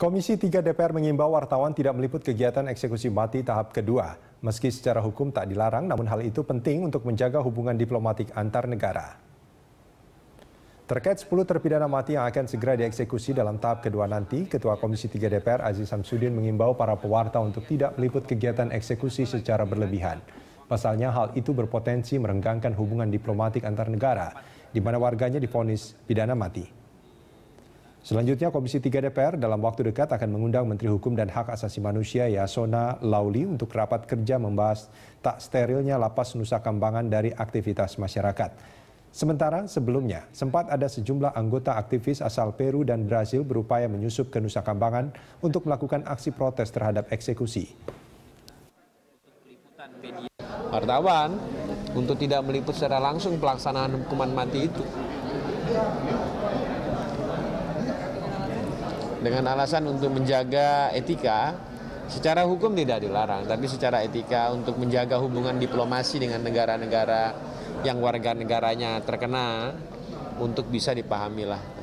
Komisi 3 DPR mengimbau wartawan tidak meliput kegiatan eksekusi mati tahap kedua. Meski secara hukum tak dilarang, namun hal itu penting untuk menjaga hubungan diplomatik antar negara. Terkait 10 terpidana mati yang akan segera dieksekusi dalam tahap kedua nanti, Ketua Komisi 3 DPR Aziz Samsudin mengimbau para pewarta untuk tidak meliput kegiatan eksekusi secara berlebihan. Pasalnya hal itu berpotensi merenggangkan hubungan diplomatik antar negara, di mana warganya difonis pidana mati. Selanjutnya Komisi 3 DPR dalam waktu dekat akan mengundang Menteri Hukum dan Hak Asasi Manusia Yasona Lauli untuk rapat kerja membahas tak sterilnya lapas Nusa Kambangan dari aktivitas masyarakat. Sementara sebelumnya sempat ada sejumlah anggota aktivis asal Peru dan Brazil berupaya menyusup ke Nusa Kambangan untuk melakukan aksi protes terhadap eksekusi. Wartawan untuk tidak meliput secara langsung pelaksanaan hukuman mati itu dengan alasan untuk menjaga etika secara hukum tidak dilarang tapi secara etika untuk menjaga hubungan diplomasi dengan negara-negara yang warga negaranya terkena untuk bisa dipahami